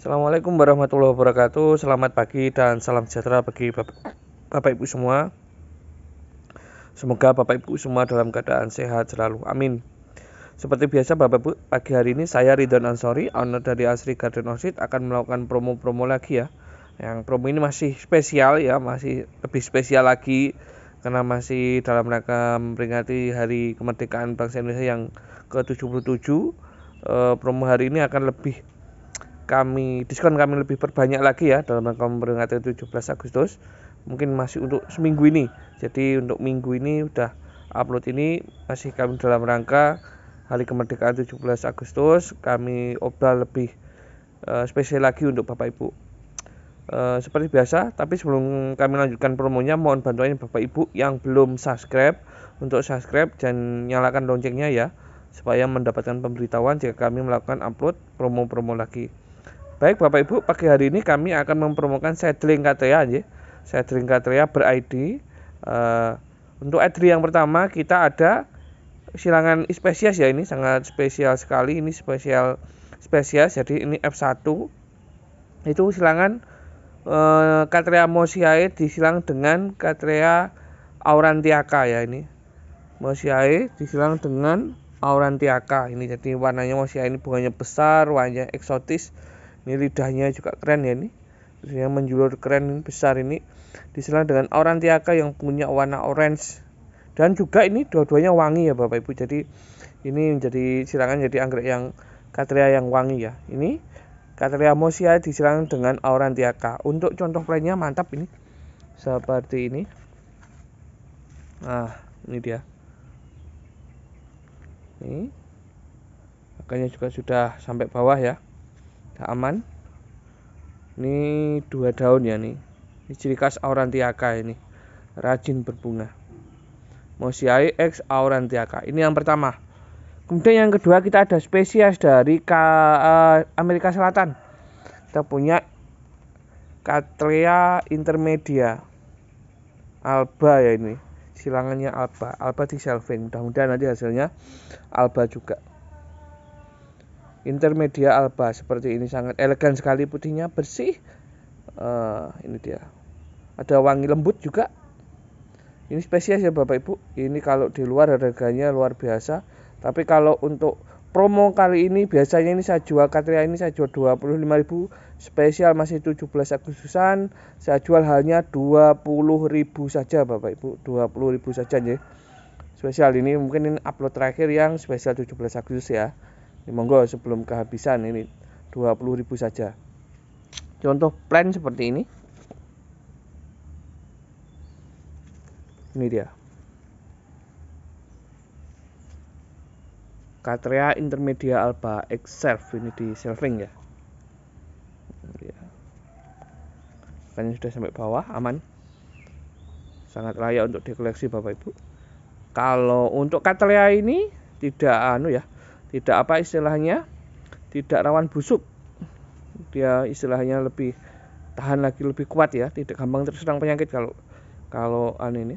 Assalamualaikum warahmatullahi wabarakatuh. Selamat pagi dan salam sejahtera bagi Bapak, Bapak Ibu semua. Semoga Bapak Ibu semua dalam keadaan sehat selalu. Amin. Seperti biasa Bapak Ibu, pagi hari ini saya Ridwan Ansori, owner dari Asri Garden Orchid akan melakukan promo-promo lagi ya. Yang promo ini masih spesial ya, masih lebih spesial lagi karena masih dalam rangka memperingati Hari Kemerdekaan Bangsa Indonesia yang ke-77. Eh, promo hari ini akan lebih kami diskon kami lebih perbanyak lagi ya dalam rangka memperingati 17 Agustus mungkin masih untuk seminggu ini jadi untuk minggu ini udah upload ini masih kami dalam rangka hari kemerdekaan 17 Agustus kami obrol lebih uh, spesial lagi untuk Bapak Ibu uh, seperti biasa tapi sebelum kami lanjutkan promonya mohon bantuan Bapak Ibu yang belum subscribe untuk subscribe dan nyalakan loncengnya ya supaya mendapatkan pemberitahuan jika kami melakukan upload promo-promo lagi Baik Bapak Ibu, pagi hari ini kami akan mempromokan Sedling Katria ya. Sedling Katria ber-ID. Uh, eh, untuk ID yang pertama kita ada silangan spesies ya ini sangat spesial sekali. Ini spesial spesies jadi ini F1 itu silangan uh, eh, Katria Mosiae disilang dengan Katria Aurantiaca ya ini. Mosiae disilang dengan Aurantiaca ini jadi warnanya Mosiae ini bunganya besar, warnanya eksotis ini lidahnya juga keren ya ini terus yang menjulur keren ini besar ini Diselang dengan aurantiaka yang punya warna orange dan juga ini dua-duanya wangi ya Bapak Ibu jadi ini menjadi silangan jadi anggrek yang katria yang wangi ya ini katria mosia diserang dengan aurantiaka untuk contoh lainnya mantap ini seperti ini nah ini dia ini makanya juga sudah sampai bawah ya aman ini dua daun ya nih ini ciri khas aurantiaka ini rajin berbunga Mosiae X aurantiaka ini yang pertama kemudian yang kedua kita ada spesies dari eh, Amerika Selatan kita punya Catrea intermedia Alba ya ini silangannya Alba Alba di Selvin mudah-mudahan nanti hasilnya Alba juga intermedia alba seperti ini sangat elegan sekali putihnya bersih uh, ini dia ada wangi lembut juga ini spesial ya bapak ibu ini kalau di luar harganya luar biasa tapi kalau untuk promo kali ini biasanya ini saya jual katria ini saya jual 25.000 spesial masih 17 Agustusan saya jual hanya 20.000 saja Bapak Ibu 20.000 saja ya spesial ini mungkin ini upload terakhir yang spesial 17 Agustus ya Ya, monggo sebelum kehabisan ini 20.000 saja contoh plan seperti ini ini dia Katria Intermedia Alba X Self ini di selfing ya makanya sudah sampai bawah aman sangat layak untuk dikoleksi bapak ibu kalau untuk Katria ini tidak anu ya tidak apa istilahnya tidak rawan busuk dia istilahnya lebih tahan lagi lebih kuat ya tidak gampang terserang penyakit kalau kalau an ini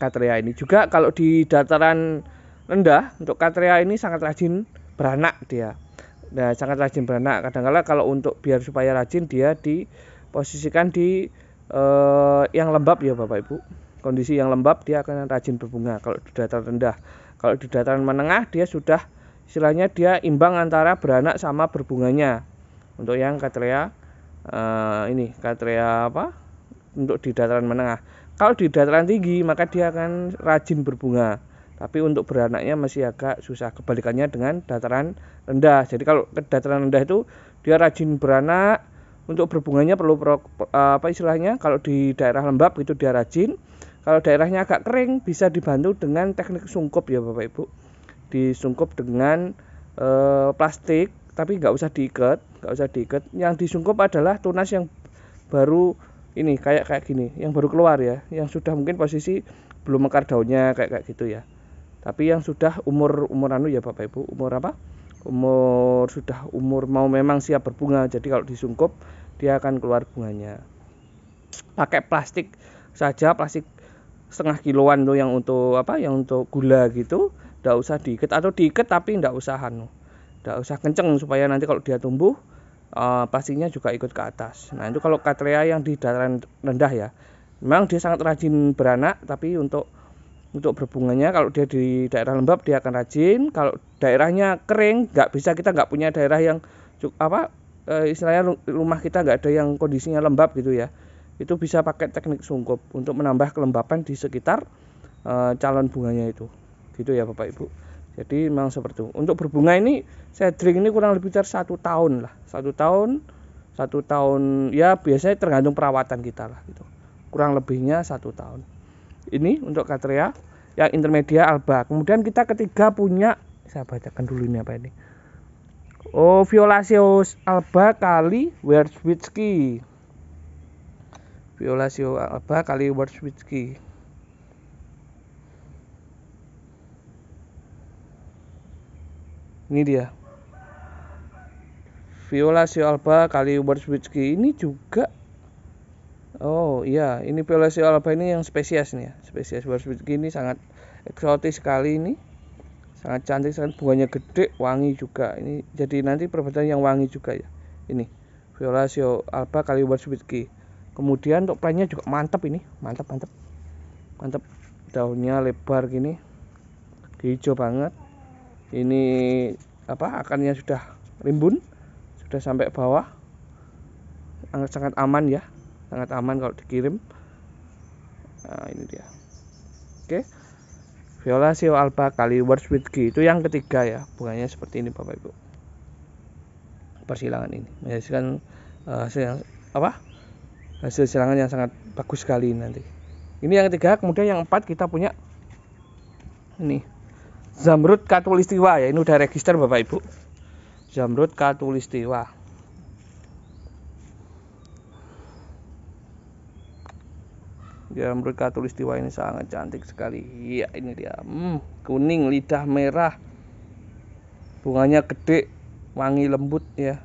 katrea ini juga kalau di dataran rendah untuk katrea ini sangat rajin beranak dia nah sangat rajin beranak kadangkala -kadang kalau untuk biar supaya rajin dia diposisikan di eh, yang lembab ya bapak ibu kondisi yang lembab dia akan rajin berbunga kalau di dataran rendah kalau di dataran menengah dia sudah istilahnya dia imbang antara beranak sama berbunganya. Untuk yang katrea uh, ini katrea apa? Untuk di dataran menengah. Kalau di dataran tinggi maka dia akan rajin berbunga. Tapi untuk beranaknya masih agak susah. Kebalikannya dengan dataran rendah. Jadi kalau ke dataran rendah itu dia rajin beranak, untuk berbunganya perlu eh, apa istilahnya kalau di daerah lembab itu dia rajin kalau daerahnya agak kering bisa dibantu dengan teknik sungkup ya Bapak Ibu. Disungkup dengan e, plastik tapi nggak usah diikat, nggak usah diikat. Yang disungkup adalah tunas yang baru ini kayak kayak gini, yang baru keluar ya, yang sudah mungkin posisi belum mekar daunnya kayak kayak gitu ya. Tapi yang sudah umur umur anu ya Bapak Ibu, umur apa? Umur sudah umur mau memang siap berbunga. Jadi kalau disungkup dia akan keluar bunganya. Pakai plastik saja, plastik setengah kiloan tuh yang untuk apa yang untuk gula gitu tidak usah diikat atau diikat tapi ndak usah anu tidak usah kenceng supaya nanti kalau dia tumbuh uh, pastinya juga ikut ke atas nah itu kalau katrea yang di dataran rendah ya memang dia sangat rajin beranak tapi untuk untuk berbunganya kalau dia di daerah lembab dia akan rajin kalau daerahnya kering nggak bisa kita nggak punya daerah yang apa eh, istilahnya rumah kita nggak ada yang kondisinya lembab gitu ya itu bisa pakai teknik sungkup untuk menambah kelembapan di sekitar e, calon bunganya itu gitu ya bapak ibu jadi memang seperti itu untuk berbunga ini saya drink ini kurang lebih dari satu tahun lah satu tahun satu tahun ya biasanya tergantung perawatan kita lah gitu kurang lebihnya satu tahun ini untuk katria, yang intermedia alba kemudian kita ketiga punya saya bacakan dulu ini apa ini oh violaceus alba kali Werzwitzki Violasio Alba kali Warszawski. Ini dia. Violasio Alba kali Warszawski ini juga Oh iya, ini Violasio Alba ini yang spesies nih ya. Spesies Warszawski ini sangat eksotis sekali ini. Sangat cantik, sangat bunganya gede, wangi juga. Ini jadi nanti perbedaan yang wangi juga ya. Ini Violasio Alba kali Warszawski kemudian untuk plannya juga mantap ini mantap mantap mantap daunnya lebar gini hijau banget ini apa akarnya sudah rimbun sudah sampai bawah sangat sangat aman ya sangat aman kalau dikirim nah ini dia oke Viola Sio Alba kali words Wordswitki itu yang ketiga ya bunganya seperti ini Bapak Ibu persilangan ini menghasilkan eh, uh, apa hasil silangan yang sangat bagus sekali nanti ini yang ketiga kemudian yang empat kita punya ini Zamrud Katulistiwa ya ini udah register Bapak Ibu Zamrud Katulistiwa ya katulistiwa ini sangat cantik sekali Ya ini dia hmm, kuning lidah merah bunganya gede wangi lembut ya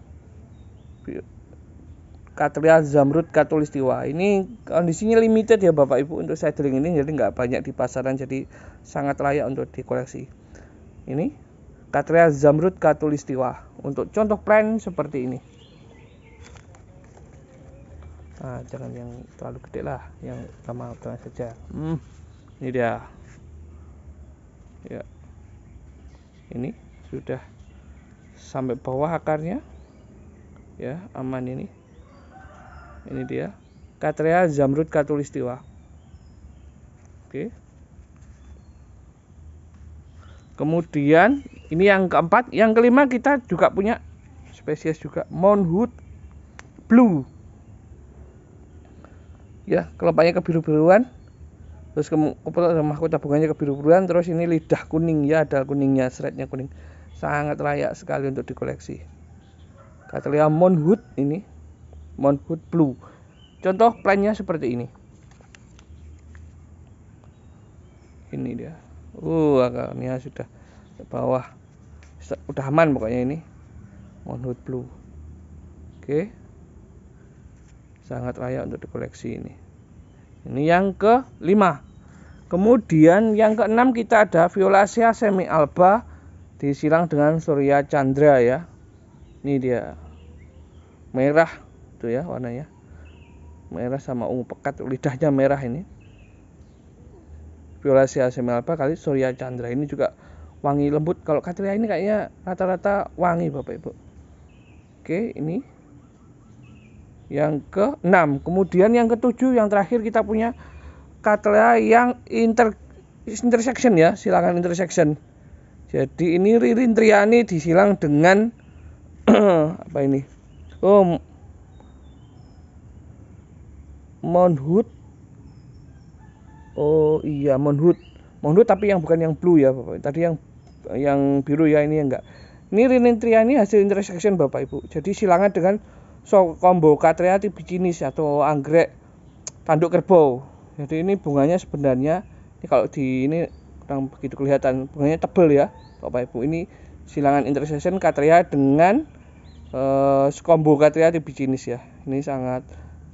Katria Zamrud Katulistiwa. Ini kondisinya limited ya Bapak Ibu untuk seedling ini jadi nggak banyak di pasaran jadi sangat layak untuk dikoleksi. Ini Katria Zamrud Katulistiwa untuk contoh plan seperti ini. Nah, jangan yang terlalu gede lah, yang sama utama saja. Hmm, ini dia. Ya. Ini sudah sampai bawah akarnya. Ya, aman ini ini dia Katrea Zamrud Katulistiwa oke kemudian ini yang keempat yang kelima kita juga punya spesies juga Mount Blue ya kelopaknya kebiru-biruan terus ke kemudian mahkota bunganya kebiru-biruan terus ini lidah kuning ya ada kuningnya seretnya kuning sangat layak sekali untuk dikoleksi Katelia Monhood ini Monkhood Blue. Contoh plannya seperti ini. Ini dia. Uh, akarnya sudah ke bawah. Udah aman pokoknya ini. Monkhood Blue. Oke. Sangat layak untuk dikoleksi ini. Ini yang ke lima. Kemudian yang keenam kita ada Violacea semi alba disilang dengan Surya Chandra ya. Ini dia. Merah itu ya warnanya merah sama ungu pekat lidahnya merah ini Violacea semelpa kali Surya Chandra ini juga wangi lembut kalau Katria ini kayaknya rata-rata wangi Bapak Ibu Oke ini yang ke enam kemudian yang ketujuh yang terakhir kita punya Katria yang inter intersection ya silakan intersection jadi ini Ririn Triani disilang dengan apa ini? Oh, Mount Hood. Oh iya Mount Hood. Mount Hood tapi yang bukan yang blue ya Bapak. Tadi yang yang biru ya ini enggak. Ini Rinintria ini hasil intersection Bapak Ibu. Jadi silangan dengan so combo Catrea jenis atau anggrek tanduk kerbau. Jadi ini bunganya sebenarnya ini kalau di ini kurang begitu kelihatan bunganya tebel ya Bapak Ibu. Ini silangan intersection katria dengan uh, eh, katria Catrea jenis ya. Ini sangat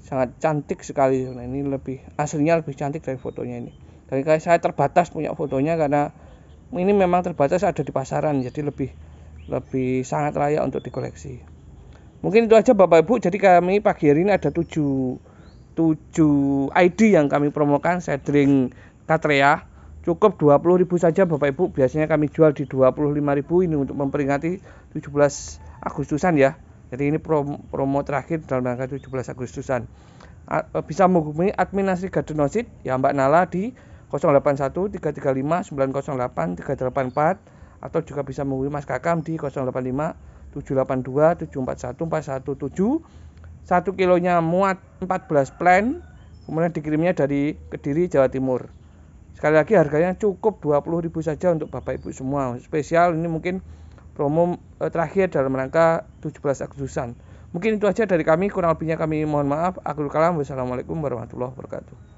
sangat cantik sekali nah, ini lebih aslinya lebih cantik dari fotonya ini dari kali saya terbatas punya fotonya karena ini memang terbatas ada di pasaran jadi lebih lebih sangat layak untuk dikoleksi mungkin itu aja bapak ibu jadi kami pagi hari ini ada tujuh 7 ID yang kami promokan drink Katrea cukup 20.000 saja Bapak Ibu biasanya kami jual di 25.000 ini untuk memperingati 17 Agustusan ya jadi ini promo, promo terakhir dalam rangka 17 Agustusan A, e, bisa menghubungi admin Nasri Gadenosid ya Mbak Nala di 081 335 908 384 atau juga bisa menghubungi Mas Kakam di 085 782 741 417 1 kilonya muat 14 plan kemudian dikirimnya dari Kediri Jawa Timur sekali lagi harganya cukup 20.000 saja untuk Bapak Ibu semua spesial ini mungkin promo eh, terakhir dalam rangka 17 Agustusan. Mungkin itu aja dari kami, kurang lebihnya kami mohon maaf. Akhirul kalam, wassalamualaikum warahmatullahi wabarakatuh.